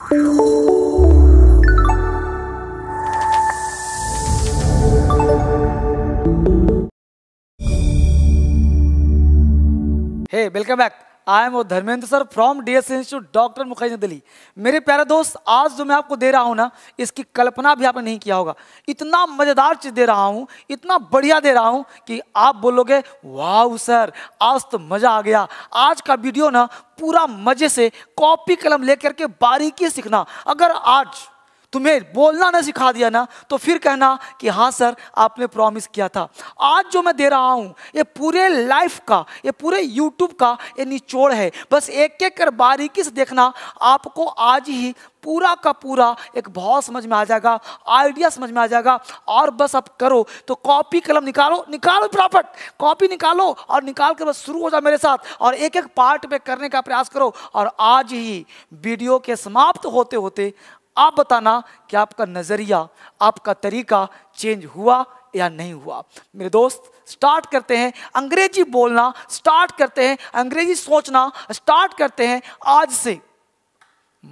Hey, welcome back. I am oh Dharmendra sir from D S institute doctor Mukherjee Delhi मेरे प्यारे दोस्त आज जो मैं आपको दे रहा हूँ ना इसकी कल्पना भी आपने नहीं किया होगा इतना मज़ेदार चीज़ दे रहा हूँ इतना बढ़िया दे रहा हूँ कि आप बोलोगे वाह सर आज तो मज़ा आ गया आज का वीडियो ना पूरा मज़े से कॉपी कलम ले करके बारीकी सीखना अगर आज तुम्हें बोलना ना सिखा दिया ना तो फिर कहना कि हाँ सर आपने प्रॉमिस किया था आज जो मैं दे रहा हूँ ये पूरे लाइफ का ये पूरे यूट्यूब का ये निचोड़ है बस एक एक कर बारीकी से देखना आपको आज ही पूरा का पूरा एक भाव समझ में आ जाएगा आइडिया समझ में आ जाएगा और बस आप करो तो कॉपी कलम निकालो निकालो प्रॉपर कॉपी निकालो और निकाल कर बस शुरू हो जाओ मेरे साथ और एक एक पार्ट में करने का प्रयास करो और आज ही वीडियो के समाप्त होते होते आप बताना कि आपका नज़रिया आपका तरीका चेंज हुआ या नहीं हुआ मेरे दोस्त स्टार्ट करते हैं अंग्रेजी बोलना स्टार्ट करते हैं अंग्रेजी सोचना स्टार्ट करते हैं आज से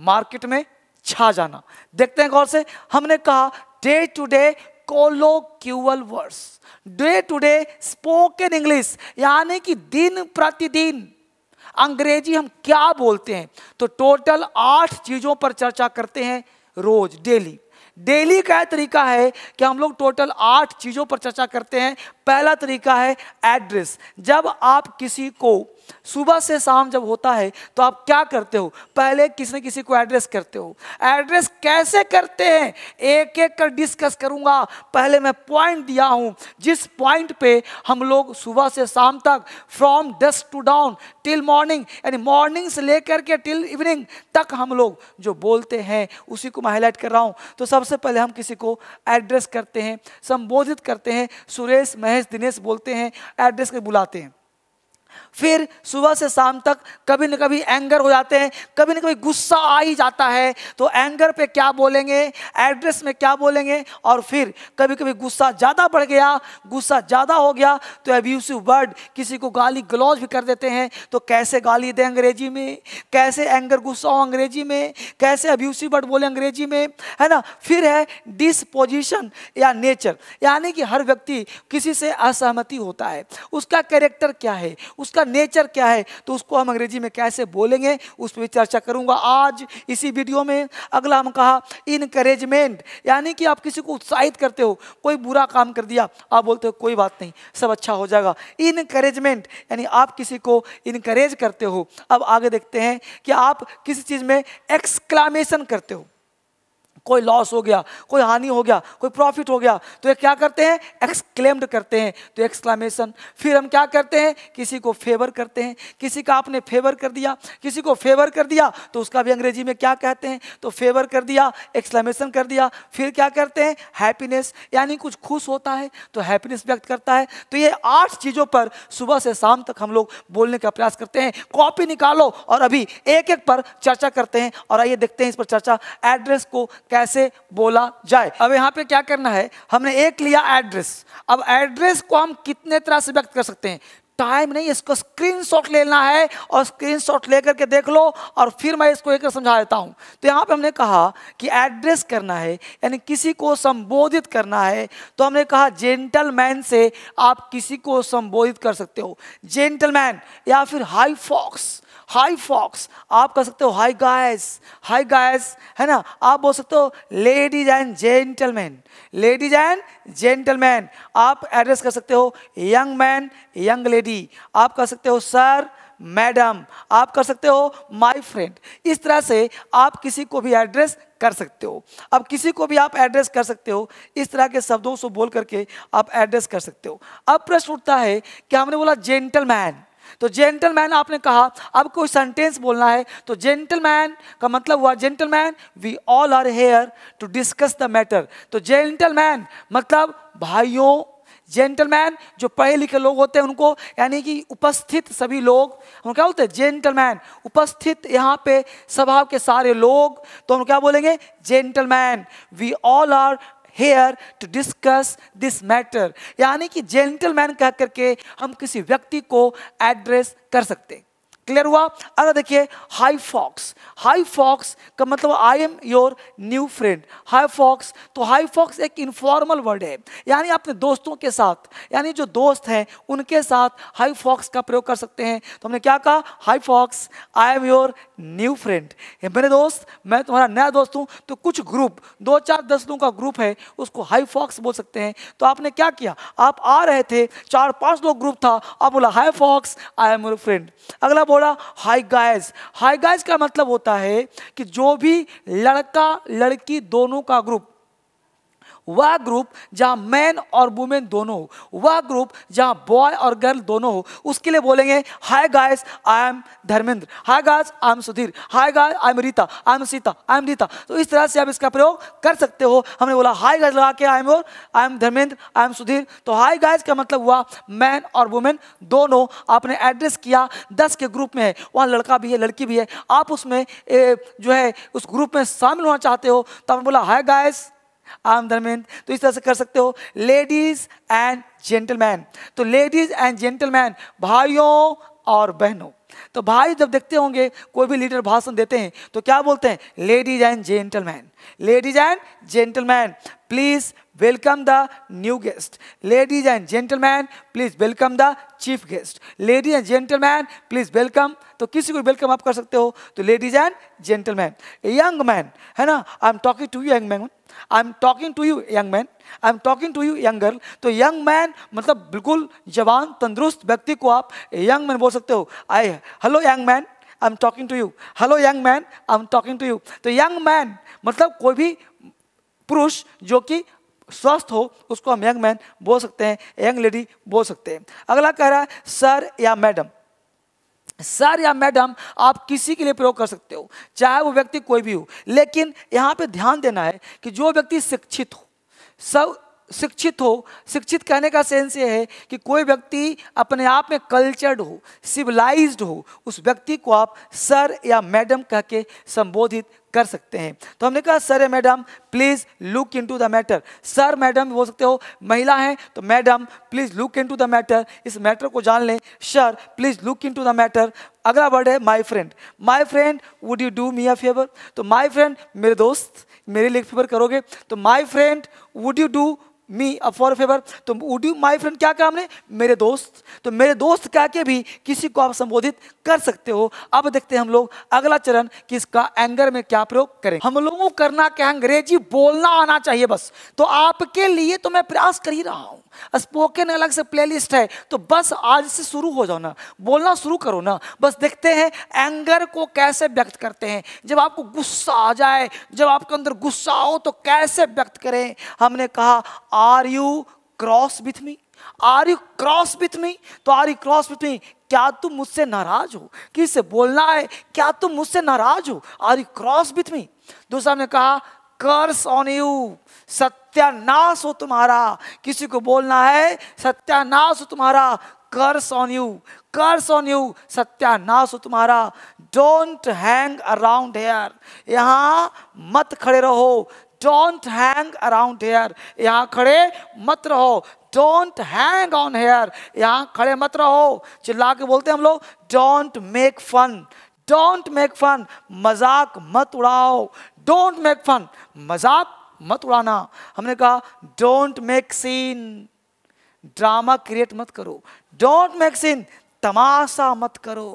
मार्केट में छा जाना देखते हैं गौर से हमने कहा day to day colloquial words day to day spoken English यानी कि दिन प्रतिदिन अंग्रेजी हम क्या बोलते हैं तो टोटल आठ चीजों पर चर्चा करते हैं रोज डेली डेली का तरीका है कि हम लोग टोटल आठ चीज़ों पर चर्चा करते हैं पहला तरीका है एड्रेस जब आप किसी को सुबह से शाम जब होता है तो आप क्या करते हो पहले किसी न किसी को एड्रेस करते हो एड्रेस कैसे करते हैं एक एक कर डिस्कस करूंगा पहले मैं पॉइंट दिया हूं जिस पॉइंट पे हम लोग सुबह से शाम तक from dusk to dawn till morning यानी मॉर्निंग से लेकर के टिल इवनिंग तक हम लोग जो बोलते हैं उसी को मैं हाईलाइट कर रहा हूँ तो सबसे पहले हम किसी को एड्रेस करते हैं संबोधित करते हैं सुरेश महेश दिनेश बोलते हैं एड्रेस के बुलाते हैं फिर सुबह से शाम तक कभी न कभी एंगर हो जाते हैं कभी न कभी गुस्सा आ ही जाता है तो एंगर पे क्या बोलेंगे एड्रेस में क्या बोलेंगे और फिर कभी कभी गुस्सा ज़्यादा बढ़ गया गुस्सा ज़्यादा हो गया तो एब्यूसिव वर्ड किसी को गाली ग्लौज भी कर देते हैं तो कैसे गाली दें अंग्रेजी में कैसे एंगर गुस्सा हो अंग्रेजी में कैसे अब्यूसिव वर्ड बोले अंग्रेजी में है ना फिर है डिसपोजिशन या नेचर यानी कि हर व्यक्ति किसी से असहमति होता है उसका कैरेक्टर क्या है उसका नेचर क्या है तो उसको हम अंग्रेजी में कैसे बोलेंगे उस पर चर्चा करूँगा आज इसी वीडियो में अगला हम कहा इनकरेजमेंट यानी कि आप किसी को उत्साहित करते हो कोई बुरा काम कर दिया आप बोलते हो कोई बात नहीं सब अच्छा हो जाएगा इनकरेजमेंट यानी आप किसी को इनकरेज करते हो अब आगे देखते हैं कि आप किसी चीज़ में एक्सक्लामेशन करते हो कोई लॉस हो गया कोई हानि हो गया कोई प्रॉफिट हो गया तो ये क्या करते हैं एक्सक्लेम्ड करते हैं तो एक्सक्लामेशन फिर हम क्या करते हैं किसी को फेवर करते हैं किसी का आपने फेवर कर दिया किसी को फेवर कर दिया तो उसका भी अंग्रेजी में क्या कहते हैं तो फेवर कर दिया एक्सक्लामेशन कर दिया फिर क्या करते हैं हैप्पीनेस यानी कुछ खुश होता है तो हैप्पीनेस व्यक्त करता है तो ये आठ चीज़ों पर सुबह से शाम तक हम लोग बोलने का प्रयास करते हैं कॉपी निकालो और अभी एक एक पर चर्चा करते हैं और आइए देखते हैं इस पर चर्चा एड्रेस को कैसे बोला जाए अब यहाँ पे क्या करना है हमने एक लिया एड्रेस अब एड्रेस को हम कितने तरह से व्यक्त कर सकते हैं टाइम नहीं इसको स्क्रीनशॉट लेना है और स्क्रीनशॉट लेकर के देख लो और फिर मैं इसको एक समझा देता हूँ तो यहाँ पे हमने कहा कि एड्रेस करना है यानी किसी को संबोधित करना है तो हमने कहा जेंटलमैन से आप किसी को संबोधित कर सकते हो जेंटलमैन या फिर हाई फॉक्स हाई फॉक्स आप कह सकते हो हाई गायस हाई गायस है ना आप बोल सकते हो ladies and gentleman ladies and gentleman आप एड्रेस कर सकते हो young man young lady lady आप कह सकते हो सर मैडम आप कर सकते हो माय फ्रेंड इस तरह से आप किसी को भी एड्रेस कर सकते हो अब किसी को भी आप एड्रेस कर सकते हो इस तरह के शब्दों से बोल करके आप एड्रेस कर सकते हो अब प्रश्न उठता है कि हमने बोला जेंटलमैन तो जेंटलमैन आपने कहा अब कोई सेंटेंस बोलना है तो जेंटलमैन का मतलब हुआ gentleman we all are here to discuss the matter तो जेंटलमैन मतलब भाइयों जेंटलमैन जो पढ़े लिखे लोग होते हैं उनको यानी कि उपस्थित सभी लोग हम क्या बोलते हैं जेंटलमैन उपस्थित यहाँ पे स्वभाव के सारे लोग तो हम क्या बोलेंगे gentleman we all are here to discuss this matter यानी कि जेंटलमैन कह करके हम किसी व्यक्ति को एड्रेस कर सकते हैं क्लियर हुआ अगर देखिए हाई फॉक्स हाई फॉक्स का मतलब I am your new friend hi folks तो हाई फॉक्स एक इनफॉर्मल वर्ड है यानी अपने दोस्तों के साथ यानी जो दोस्त हैं उनके साथ हाई फॉक्स का प्रयोग कर सकते हैं तो हमने क्या कहा hi folks I am your new friend मेरे दोस्त मैं तुम्हारा नया दोस्त हूँ तो कुछ ग्रुप दो चार दस लोगों का ग्रुप है उसको हाई फॉक्स बोल सकते हैं तो आपने क्या किया आप आ रहे थे चार पांच लोग ग्रुप था आप बोला hi folks I am your friend अगला बोल थोड़ा हाई गाइस हाई गाइस का मतलब होता है कि जो भी लड़का लड़की दोनों का ग्रुप वह ग्रुप जहाँ मैन और वुमेन दोनों हो वह ग्रुप जहाँ बॉय और गर्ल दोनों हो उसके लिए बोलेंगे hi guys I am Dharmendra hi guys I am Sudhir hi guys I am Rita I am Sita I am Rita तो इस तरह से आप इसका प्रयोग कर सकते हो हमने बोला हाय गाइस लगा के आई एम और I am Dharmendra I am Sudhir तो हाय गाइस का मतलब हुआ मैन और वुमेन दोनों आपने एड्रेस किया दस के ग्रुप में है वहाँ लड़का भी है लड़की भी है आप उसमें ए, जो है उस ग्रुप में शामिल होना चाहते हो तो हमने बोला हाय गाइस आम धर्मेंद्र तो इस तरह से कर सकते हो लेडीज एंड जेंटलमैन तो लेडीज एंड जेंटलमैन भाइयों और बहनों तो भाई जब देखते होंगे कोई भी लीडर भाषण देते हैं तो क्या बोलते हैं ladies and gentleman ladies and gentleman please welcome the new guest ladies and gentleman please welcome the chief guest ladies and gentleman please welcome तो किसी को वेलकम आप कर सकते हो तो ladies and gentleman young man है ना I am talking to you young man I am talking to you young man I am talking to you young girl तो यंग मैन मतलब बिल्कुल जवान तंदुरुस्त व्यक्ति को आप यंग मैन बोल सकते हो आई है hello young man I am talking to you hello young man I am talking to you तो यंग मैन मतलब कोई भी पुरुष जो कि स्वस्थ हो उसको हम यंग मैन बोल सकते हैं यंग लेडी बोल सकते हैं अगला कह रहा है सर या मैडम सर या मैडम आप किसी के लिए प्रयोग कर सकते हो चाहे वो व्यक्ति कोई भी हो लेकिन यहाँ पे ध्यान देना है कि जो व्यक्ति शिक्षित हो सब शिक्षित हो शिक्षित कहने का सेंस ये है कि कोई व्यक्ति अपने आप में कल्चर्ड हो सिविलाइज्ड हो उस व्यक्ति को आप सर या मैडम कह के संबोधित कर सकते हैं तो हमने कहा सर या madam please look into the matter sir madam बोल सकते हो महिला हैं तो madam please look into the matter इस मैटर को जान लें sir please look into the matter अगला वर्ड है my friend my friend would you do me a favour तो माई फ्रेंड मेरे दोस्त मेरे लिए फेवर करोगे तो my friend would you do me a for favour तो वुड यू माई फ्रेंड क्या कहा हमने मेरे दोस्त तो मेरे दोस्त कह के भी किसी को आप संबोधित कर सकते हो अब देखते हैं हम लोग अगला चरण कि इसका एंगर में क्या प्रयोग करें हम लोगों को करना क्या अंग्रेजी बोलना आना चाहिए बस तो आपके लिए तो मैं प्रयास कर ही रहा हूँ स्पोकन अलग से प्लेलिस्ट है तो बस आज से शुरू हो जाओ ना बोलना शुरू करो ना बस देखते हैं एंगर को कैसे व्यक्त करते हैं जब आपको गुस्सा आ जाए जब आपके अंदर गुस्सा हो तो कैसे व्यक्त करें हमने कहा are you cross with me are you cross with me तो are you cross with me क्या तुम मुझसे नाराज हो किस बोलना है क्या तुम मुझसे नाराज हो are you cross with me दूसरा ने कहा कर्स ऑन यू सत्य सत्यानाश हो तुम्हारा किसी को बोलना है सत्यानाश हो तुम्हारा curse on you curse on you सत्यानाश हो तुम्हारा डोंट हैंग अराउंड हेयर यहाँ मत खड़े रहो डोंट हैंग अराउंड हेयर यहाँ खड़े मत रहो डोंट हैंग ऑन हेयर यहाँ खड़े मत रहो चिल्ला के बोलते हैं हम लोग don't make fun don't make fun मजाक मत उड़ाओ डोंट मेक फन मजाक मत उड़ाना हमने कहा don't make scene drama create मत करो डोंट मेक सीन तमाशा मत करो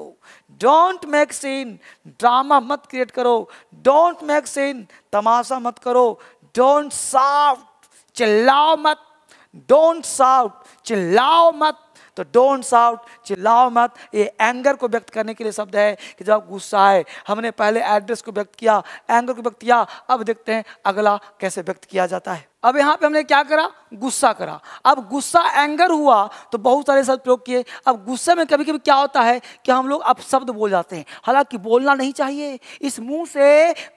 डोंट मेक सीन ड्रामा मत क्रिएट करो डोंट मेक सीन तमाशा मत करो डोंट साउट चिल्लाओ मत डोंट साउट चिल्लाओ मत तो डोंट साउट चिल्लाओ मत ये एंगर को व्यक्त करने के लिए शब्द है कि जब गुस्सा आए हमने पहले एड्रेस को व्यक्त किया एंगर को व्यक्त किया अब देखते हैं अगला कैसे व्यक्त किया जाता है अब यहाँ पे हमने क्या करा गुस्सा करा अब गुस्सा एंगर हुआ तो बहुत सारे शब्द प्रयोग किए अब गुस्से में कभी कभी क्या होता है कि हम लोग अब शब्द बोल जाते हैं हालांकि बोलना नहीं चाहिए इस मुंह से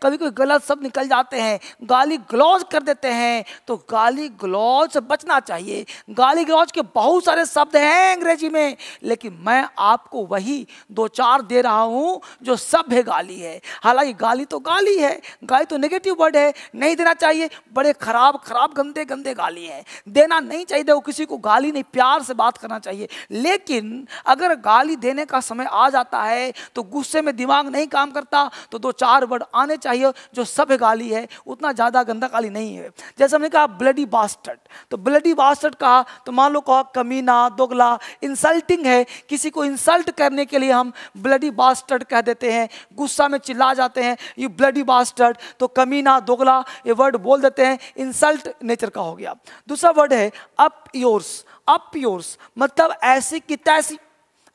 कभी कभी गलत शब्द निकल जाते हैं गाली ग्लौज कर देते हैं तो गाली ग्लौज से बचना चाहिए गाली ग्लौज के बहुत सारे शब्द हैं अंग्रेजी में लेकिन मैं आपको वही दो चार दे रहा हूँ जो सभ्य गाली है हालांकि गाली तो गाली है गाली तो नेगेटिव वर्ड है नहीं देना चाहिए बड़े खराब खराब और गंदे गंदे गाली हैं देना नहीं चाहिए वो किसी को गाली नहीं प्यार से बात करना चाहिए लेकिन अगर गाली देने का समय आ जाता है तो गुस्से में दिमाग नहीं काम करता तो दो चार वर्ड आने चाहिए जो सब गाली है उतना ज़्यादा गंदा गाली नहीं है जैसे हमने कहा ब्लडी बास्टर्ड तो ब्लडी बास्टर्ड कहा तो मान लो कहा कमीना दोगला इंसल्टिंग है किसी को इंसल्ट करने के लिए हम ब्लडी बास्टर्ड कह देते हैं गुस्सा में चिल्ला जाते हैं यू ब्लडी बास्टर्ड तो कमीना दोगला ये वर्ड बोल देते हैं इंसल्ट डिफरेंट नेचर का हो गया दूसरा वर्ड है अप योर्स अप योर्स मतलब ऐसी की तैसी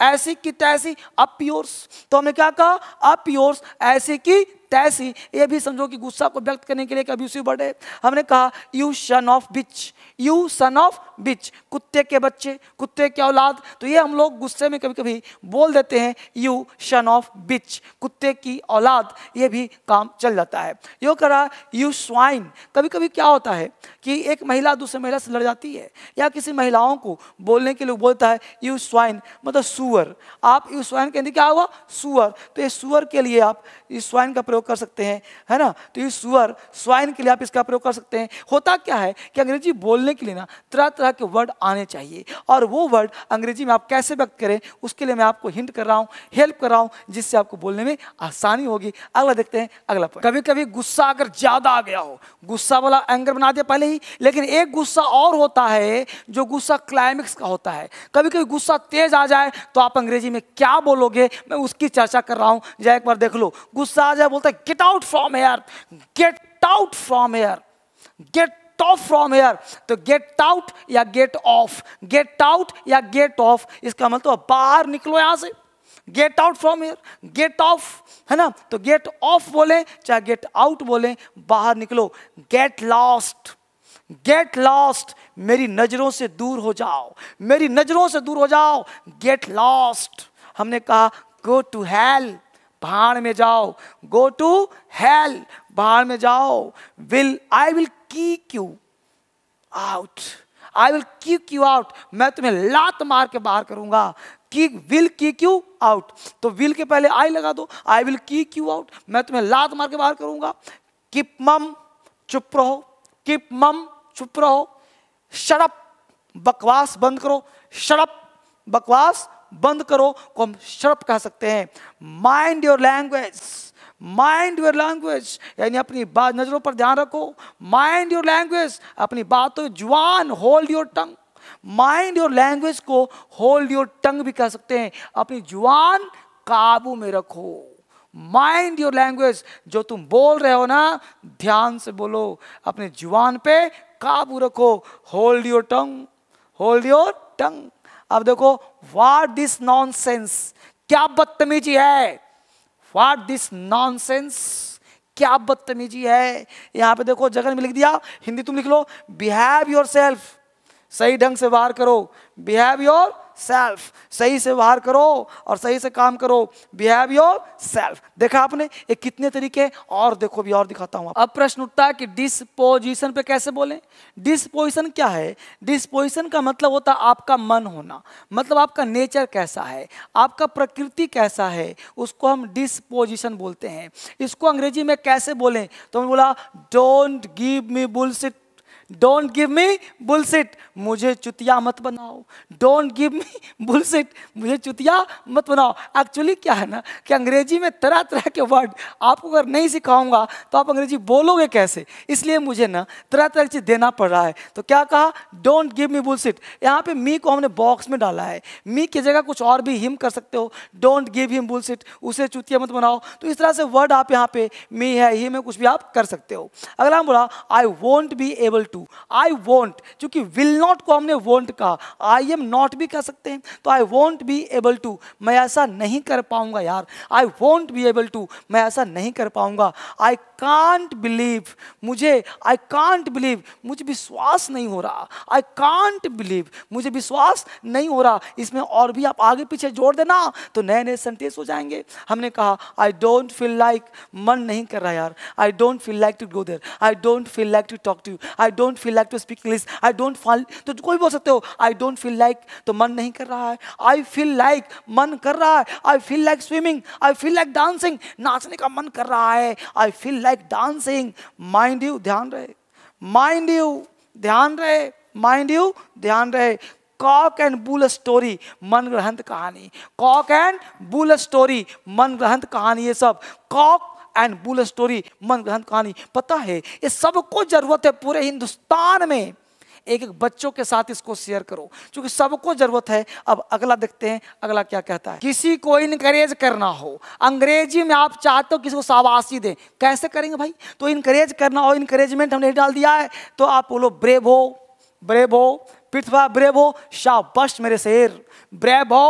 ऐसी की तैसी अप योर्स तो हमने क्या कहा अप योर्स ऐसी की तैस ही ये भी समझो कि गुस्सा को व्यक्त करने के लिए कभी उसी बढ़े हमने कहा you son of bitch you son of bitch कुत्ते के बच्चे कुत्ते के औलाद तो ये हम लोग गुस्से में कभी कभी बोल देते हैं यू सन ऑफ बिच कुत्ते की औलाद ये भी काम चल जाता है यो करा यू स्वाइन कभी कभी क्या होता है कि एक महिला दूसरे महिला से लड़ जाती है या किसी महिलाओं को बोलने के लिए बोलता है यू स्वाइन मतलब सुअर आप यू स्वाइन कहते क्या हुआ सुअर तो ये सुअर के लिए आप इस स्वाइन का प्रयोग प्रयोग कर सकते हैं है ना तो ये सुअर स्वाइन के लिए आप इसका प्रयोग कर सकते हैं होता क्या है कि अंग्रेजी बोलने के लिए ना तरह तरह के वर्ड आने चाहिए और वो वर्ड अंग्रेजी में आप कैसे व्यक्त करें उसके लिए मैं आपको हिंट कर रहा हूँ हेल्प कर रहा हूँ जिससे आपको बोलने में आसानी होगी अगला देखते हैं अगला पॉइंट कभी कभी गुस्सा अगर ज़्यादा आ गया हो गुस्सा वाला एंगर बना दिया पहले ही लेकिन एक गुस्सा और होता है जो गुस्सा क्लाइमेक्स का होता है कभी कभी गुस्सा तेज आ जाए तो आप अंग्रेजी में क्या बोलोगे मैं उसकी चर्चा कर रहा हूँ जय एक बार देख लो गुस्सा आ जाए बोलते like, get out from here, get out from here, get off from here तो गेट आउट या गेट ऑफ गेट आउट या गेट ऑफ इसका मतलब तो बाहर निकलो यहां से get out from here get off है ना तो गेट ऑफ बोले चाहे गेट आउट बोले बाहर निकलो गेट लॉस्ट गेट लॉस्ट मेरी नजरों से दूर हो जाओ मेरी नजरों से दूर हो जाओ गेट लॉस्ट हमने कहा गो टू हेल्प भाड़ में जाओ गो टू हेल भाड़ में जाओ will I will kick you out I will kick you out मैं तुम्हें लात मार के बाहर करूंगा की विल की क्यू आउट तो विल के पहले आई लगा दो I will kick you out मैं तुम्हें लात मार के बाहर करूंगा किप मम चुप रहो किप मम चुप रहो शड़प बकवास बंद करो शड़प बकवास बंद करो को हम शर्प कह सकते हैं mind your language mind your language यानी अपनी बात नज़रों पर ध्यान रखो माइंड योर लैंग्वेज अपनी बातों जुआन hold your tongue mind your language को होल्ड योर टंग भी कह सकते हैं अपनी जुआन काबू में रखो माइंड योर लैंग्वेज जो तुम बोल रहे हो ना ध्यान से बोलो अपने जुआन पे काबू रखो hold your tongue hold your tongue अब देखो वाट दिस नॉनसेंस क्या बदतमीजी है वाट दिस नॉनसेंस क्या बदतमीजी है यहां पे देखो जगह में लिख दिया हिंदी तुम लिख लो बिहेव योर सेल्फ सही ढंग से व्यवहार करो बिहेव योर सेल्फ सही से व्यवहार करो और सही से काम करो बिहेव योर सेल्फ देखा आपने ये कितने तरीके और देखो भी और दिखाता हूं अब प्रश्न उठता है कि डिस्पोजिशन पे कैसे बोलें डिस्पोजिशन क्या है डिस्पोजिशन का मतलब होता है आपका मन होना मतलब आपका नेचर कैसा है आपका प्रकृति कैसा है उसको हम डिस्पोजिशन बोलते हैं इसको अंग्रेजी में कैसे बोलें तो हमने बोला don't give me bullshit don't give me bullshit मुझे चुतिया मत बनाओ डोंट गिव मी बुलसिट मुझे चुतिया मत बनाओ एक्चुअली क्या है ना कि अंग्रेजी में तरह तरह के वर्ड आपको अगर नहीं सिखाऊंगा तो आप अंग्रेजी बोलोगे कैसे इसलिए मुझे ना तरह तरह की देना पड़ रहा है तो क्या कहा डोंट गिव मी बुलसिट यहाँ पे मी को हमने बॉक्स में डाला है मी की जगह कुछ और भी हिम कर सकते हो डोंट गिव हिम बुलसिट उसे चुतिया मत बनाओ तो इस तरह से वर्ड आप यहाँ पे मी है हिम है कुछ भी आप कर सकते हो अगला हम बोला I won't be able to I won't चूंकि विल नॉट को हमने वॉन्ट कहा आई एम नॉट भी कह सकते हैं तो I won't be able to मैं ऐसा नहीं कर पाऊंगा यार I won't be able to मैं ऐसा नहीं कर पाऊंगा आई कांट बिलीव मुझे आई कांट बिलीव मुझे विश्वास नहीं हो रहा आई कांट बिलीव मुझे विश्वास नहीं हो रहा इसमें और भी आप आगे पीछे जोड़ देना तो नए नए संतेश हो जाएंगे हमने कहा आई डोंट फील लाइक मन नहीं कर रहा यार I don't feel like to go there I don't feel like to talk to I don't feel like to speak English I don't fall तो कोई बोल सकते हो आई डोंट फील लाइक तो मन नहीं कर रहा है आई फील लाइक मन कर रहा है I feel like swimming I feel like dancing नाचने का मन कर रहा है I feel like dancing mind you ध्यान रहे माइंड यू ध्यान रहे माइंड यू ध्यान रहे कॉक एंड बुल स्टोरी मन ग्रहंत कहानी कॉक एंड बुल स्टोरी मन ग्रहंत कहानी ये सब कॉक एंड बुल स्टोरी मन ग्रहण कहानी पता है ये सबको जरूरत है पूरे हिंदुस्तान में एक एक बच्चों के साथ इसको शेयर करो क्योंकि सबको जरूरत है अब अगला देखते हैं अगला क्या कहता है किसी को इनकरेज करना हो अंग्रेजी में आप चाहते हो किसी को शाबाशी दें कैसे करेंगे भाई तो इनकरेज करना हो इनकरेजमेंट हमने डाल दिया है तो आप बोलो ब्रेव हो ब्रेव हो पृथ्वा ब्रेवो शाबश मेरे शेर ब्रेवो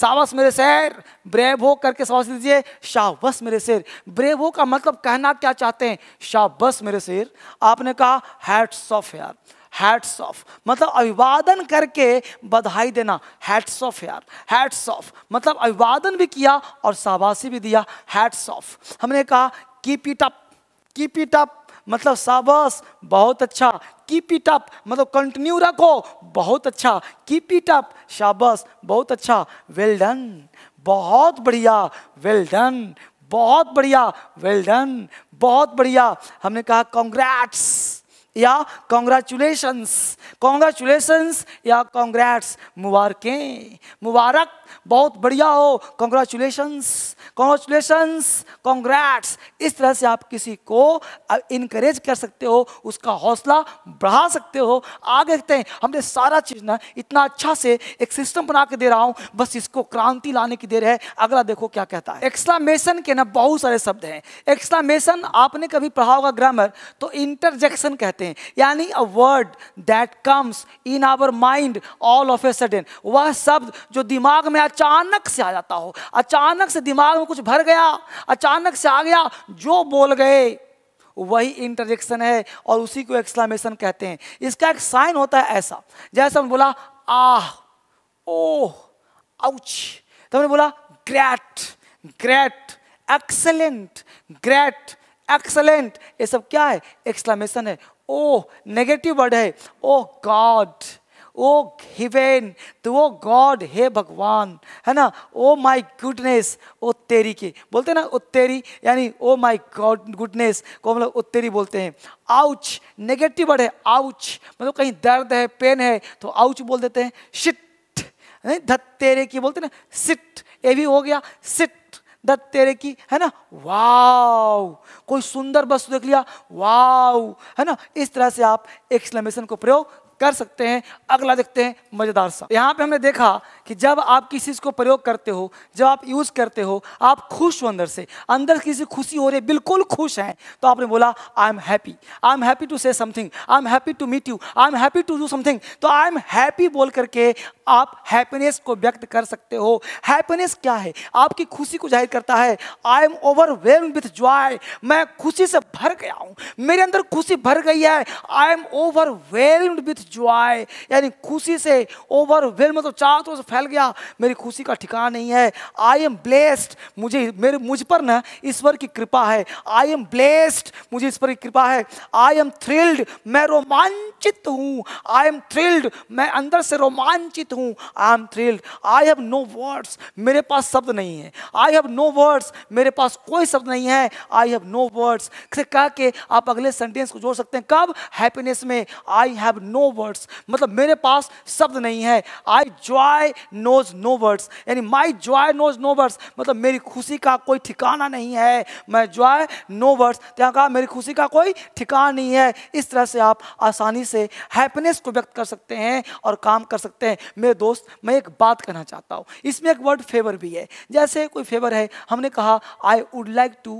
सावस मेरे शेर ब्रेवो करके सावस दीजिए शाबस मेरे शेर ब्रेवो का मतलब कहना क्या चाहते हैं शाबस मेरे शेर आपने कहा हैट्स ऑफ यार हैट्स ऑफ मतलब अभिवादन करके बधाई देना हैट्स ऑफ यार हैट्स ऑफ मतलब अभिवादन भी किया और शाबाशी भी दिया हैट्स ऑफ हमने कहा keep it up keep it up मतलब शाबाश बहुत अच्छा कीप इट अप मतलब कंटिन्यू रखो बहुत अच्छा कीप इट अप शाबाश बहुत अच्छा वेल डन बहुत बढ़िया वेल डन बहुत बढ़िया वेल डन बहुत बढ़िया हमने कहा कॉन्ग्रेट्स या कॉन्ग्रेचुलेशंस कॉन्ग्रेचुलेशंस या कॉन्ग्रेट्स मुबारकें मुबारक बहुत बढ़िया हो कॉन्ग्रेचुलेशंस कॉन्ग्रेचुलेशंस कॉन्ग्रेट्स इस तरह से आप किसी को इनक्रेज कर सकते हो उसका हौसला बढ़ा सकते हो आगे देखते हैं हमने सारा चीज़ ना इतना अच्छा से एक सिस्टम बना के दे रहा हूँ बस इसको क्रांति लाने की देर है अगला देखो क्या कहता है एक्सलामेशन के ना बहुत सारे शब्द हैं एक्सलामेशन आपने कभी पढ़ा होगा ग्रामर तो इंटरजेक्शन कहते हैं सकते हैं यानी a word that comes in our mind all of a sudden वह शब्द जो दिमाग में अचानक से आ जाता हो अचानक से दिमाग में कुछ भर गया अचानक से आ गया जो बोल गए वही इंटरजेक्शन है और उसी को एक्सलामेशन कहते हैं इसका एक साइन होता है ऐसा जैसे हमने बोला आह ओह आउच तो हमने बोला great great excellent great excellent ये सब क्या है एक्सलामेशन है ओ नेगेटिव वर्ड है ओ गॉड ओ हिवेन तो वो गॉड हे भगवान है ना ओ माय गुडनेस ओ तेरी के बोलते हैं ना ओ oh, तेरी यानी ओ माय गॉड गुडनेस को हम लोग ओ oh, तेरी बोलते हैं आउच नेगेटिव वर्ड है आउच मतलब कहीं दर्द है पेन है तो आउच बोल देते हैं शिट नहीं धत तेरे की बोलते ना सिट ये भी हो गया सिट दत्त तेरे की है ना वाव कोई सुंदर वस्तु देख लिया वाव है ना इस तरह से आप एक्सक्लेमेशन को प्रयोग कर सकते हैं अगला देखते हैं मज़ेदार सा यहाँ पे हमने देखा कि जब आप किसी चीज़ को प्रयोग करते हो जब आप यूज़ करते हो आप खुश हो अंदर से अंदर किसी खुशी हो रही है बिल्कुल खुश हैं तो आपने बोला I am happy I am happy to say something I am happy to meet you I am happy to do something तो आई एम हैप्पी बोल करके आप हैप्पीनेस को व्यक्त कर सकते हो हैप्पीनेस क्या है आपकी खुशी को जाहिर करता है I am overwhelm with joy मैं खुशी से भर गया हूँ मेरे अंदर खुशी भर गई है I am overwhelmed with joy यानी खुशी से ओवरवेलम मतलब चारों से फैल गया मेरी खुशी का ठिकान नहीं है आई एम ब्लेस्ड मुझे मेरे मुझ पर ना ईश्वर की कृपा है आई एम ब्लेस्ड मुझे ईश्वर की कृपा है आई एम थ्रिल्ड मैं रोमांचित हूँ आई एम थ्रिल्ड मैं अंदर से रोमांचित हूँ I am thrilled I have no words मेरे पास शब्द नहीं है आई हैव नो वर्ड्स मेरे पास कोई शब्द नहीं है आई हैव नो वर्ड्स से कह के आप अगले सेंटेंस को जोड़ सकते हैं कब हैप्पीनेस में आई हैव नो वर्ड्स मतलब मेरे पास शब्द नहीं है I joy knows no words यानी my joy knows no words मतलब मेरी खुशी का कोई ठिकाना नहीं है मैं जॉय नो वर्ड्स क्या कहा मेरी खुशी का कोई ठिकाना नहीं है इस तरह से आप आसानी से हैप्पीनेस को व्यक्त कर सकते हैं और काम कर सकते हैं मेरे दोस्त मैं एक बात कहना चाहता हूँ इसमें एक वर्ड फेवर भी है जैसे कोई फेवर है हमने कहा I would like to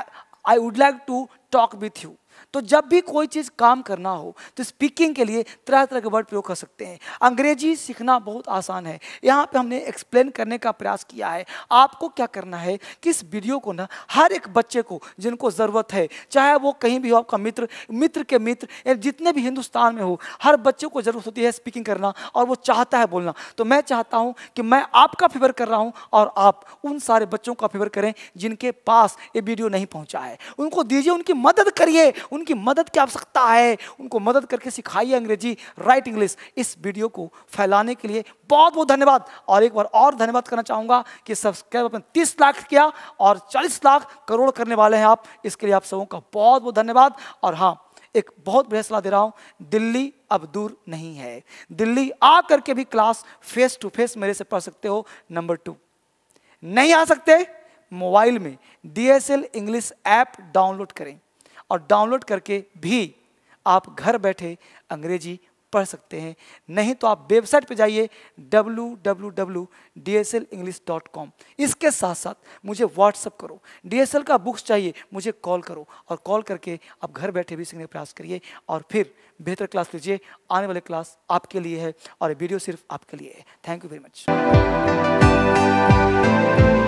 I would like to talk with you तो जब भी कोई चीज़ काम करना हो तो स्पीकिंग के लिए तरह तरह के वर्ड प्रयोग कर सकते हैं अंग्रेजी सीखना बहुत आसान है यहाँ पे हमने एक्सप्लेन करने का प्रयास किया है आपको क्या करना है कि इस वीडियो को ना हर एक बच्चे को जिनको ज़रूरत है चाहे वो कहीं भी हो आपका मित्र मित्र के मित्र जितने भी हिंदुस्तान में हो हर बच्चे को ज़रूरत होती है स्पीकिंग करना और वो चाहता है बोलना तो मैं चाहता हूँ कि मैं आपका फेवर कर रहा हूँ और आप उन सारे बच्चों का फेवर करें जिनके पास ये वीडियो नहीं पहुँचा है उनको दीजिए उनकी मदद करिए उनकी मदद की आवश्यकता है उनको मदद करके सिखाइए अंग्रेजी राइट इंग्लिश इस वीडियो को फैलाने के लिए बहुत बहुत धन्यवाद और एक बार और धन्यवाद करना चाहूँगा कि सब्सक्राइब अपने तीस लाख किया और चालीस लाख करोड़ करने वाले हैं आप इसके लिए आप सबों का बहुत बहुत धन्यवाद और हाँ एक बहुत बढ़िया सलाह दे रहा हूँ दिल्ली अब दूर नहीं है दिल्ली आ करके भी क्लास फेस टू फेस मेरे से पढ़ सकते हो नंबर टू नहीं आ सकते मोबाइल में D S L English app download करें और डाउनलोड करके भी आप घर बैठे अंग्रेजी पढ़ सकते हैं नहीं तो आप वेबसाइट पर जाइए www.dslenglish.com इसके साथ साथ मुझे व्हाट्सअप करो डी का बुक्स चाहिए मुझे कॉल करो और कॉल करके आप घर बैठे भी सीखने का प्रयास करिए और फिर बेहतर क्लास लीजिए आने वाले क्लास आपके लिए है और वीडियो सिर्फ आपके लिए है थैंक यू वेरी मच